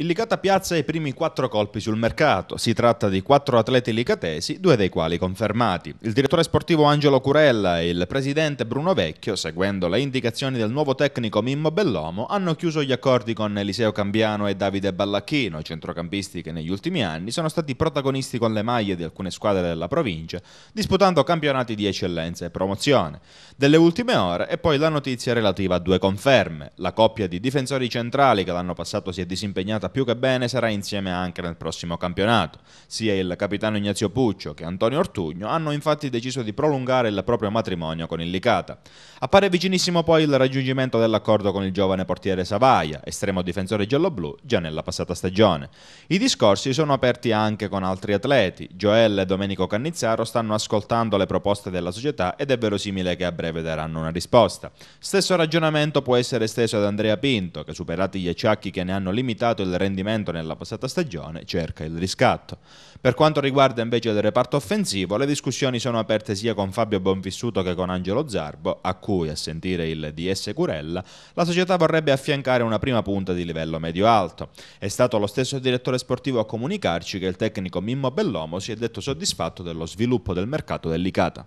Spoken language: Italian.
Il Licata piazza i primi quattro colpi sul mercato. Si tratta di quattro atleti licatesi, due dei quali confermati. Il direttore sportivo Angelo Curella e il presidente Bruno Vecchio, seguendo le indicazioni del nuovo tecnico Mimmo Bellomo, hanno chiuso gli accordi con Eliseo Cambiano e Davide Ballacchino, centrocampisti che negli ultimi anni sono stati protagonisti con le maglie di alcune squadre della provincia, disputando campionati di eccellenza e promozione. Delle ultime ore è poi la notizia relativa a due conferme. La coppia di difensori centrali che l'anno passato si è disimpegnata andata più che bene sarà insieme anche nel prossimo campionato. Sia il capitano Ignazio Puccio che Antonio Ortugno hanno infatti deciso di prolungare il proprio matrimonio con il Licata. Appare vicinissimo poi il raggiungimento dell'accordo con il giovane portiere Savaia, estremo difensore gialloblu già nella passata stagione. I discorsi sono aperti anche con altri atleti. Joel e Domenico Cannizzaro stanno ascoltando le proposte della società ed è verosimile che a breve daranno una risposta. Stesso ragionamento può essere esteso ad Andrea Pinto, che superati gli acciacchi che ne hanno limitato il del rendimento nella passata stagione, cerca il riscatto. Per quanto riguarda invece il reparto offensivo, le discussioni sono aperte sia con Fabio Bonvissuto che con Angelo Zarbo, a cui, a sentire il DS Curella, la società vorrebbe affiancare una prima punta di livello medio-alto. È stato lo stesso direttore sportivo a comunicarci che il tecnico Mimmo Bellomo si è detto soddisfatto dello sviluppo del mercato dell'Icata.